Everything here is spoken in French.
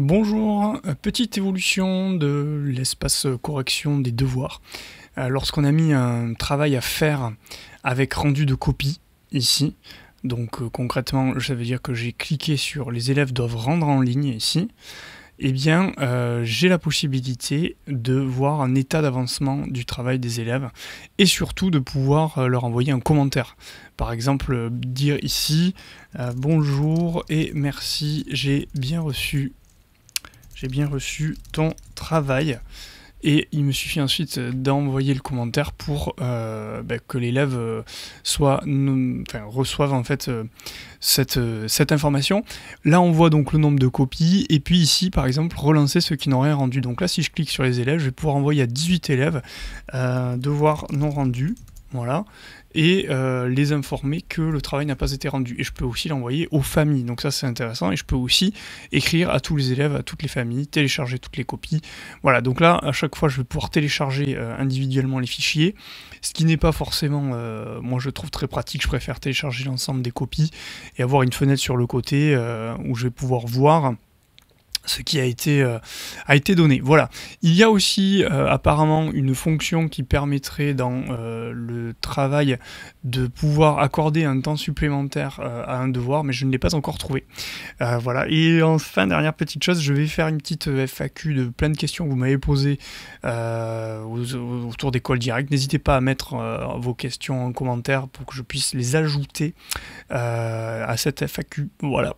Bonjour, petite évolution de l'espace correction des devoirs. Euh, lorsqu'on a mis un travail à faire avec rendu de copie ici, donc euh, concrètement ça veut dire que j'ai cliqué sur les élèves doivent rendre en ligne ici, eh bien euh, j'ai la possibilité de voir un état d'avancement du travail des élèves et surtout de pouvoir leur envoyer un commentaire. Par exemple dire ici bonjour et merci, j'ai bien reçu j'ai bien reçu ton travail. Et il me suffit ensuite euh, d'envoyer le commentaire pour euh, ben, que l'élève euh, soit, enfin, reçoive en fait cette, cette, information. Là, on voit donc le nombre de copies. Et puis ici, par exemple, relancer ceux qui n'ont rien rendu. Donc là, si je clique sur les élèves, je vais pouvoir envoyer à 18 élèves devoir non rendu. Voilà. Et euh, les informer que le travail n'a pas été rendu. Et je peux aussi l'envoyer aux familles. Donc ça c'est intéressant. Et je peux aussi écrire à tous les élèves, à toutes les familles, télécharger toutes les copies. Voilà, donc là à chaque fois je vais pouvoir télécharger euh, individuellement les fichiers. Ce qui n'est pas forcément, euh, moi je trouve très pratique, je préfère télécharger l'ensemble des copies et avoir une fenêtre sur le côté où je vais pouvoir voir ce qui a été, euh, a été donné. Voilà. Il y a aussi euh, apparemment une fonction qui permettrait dans euh, le travail de pouvoir accorder un temps supplémentaire à un devoir, mais je ne l'ai pas encore trouvé. voilà. Et enfin, dernière petite chose, je vais faire une petite FAQ de plein de questions que vous m'avez posées autour des calls directs. N'hésitez pas à mettre vos questions en commentaire pour que je puisse les ajouter à cette FAQ. Voilà.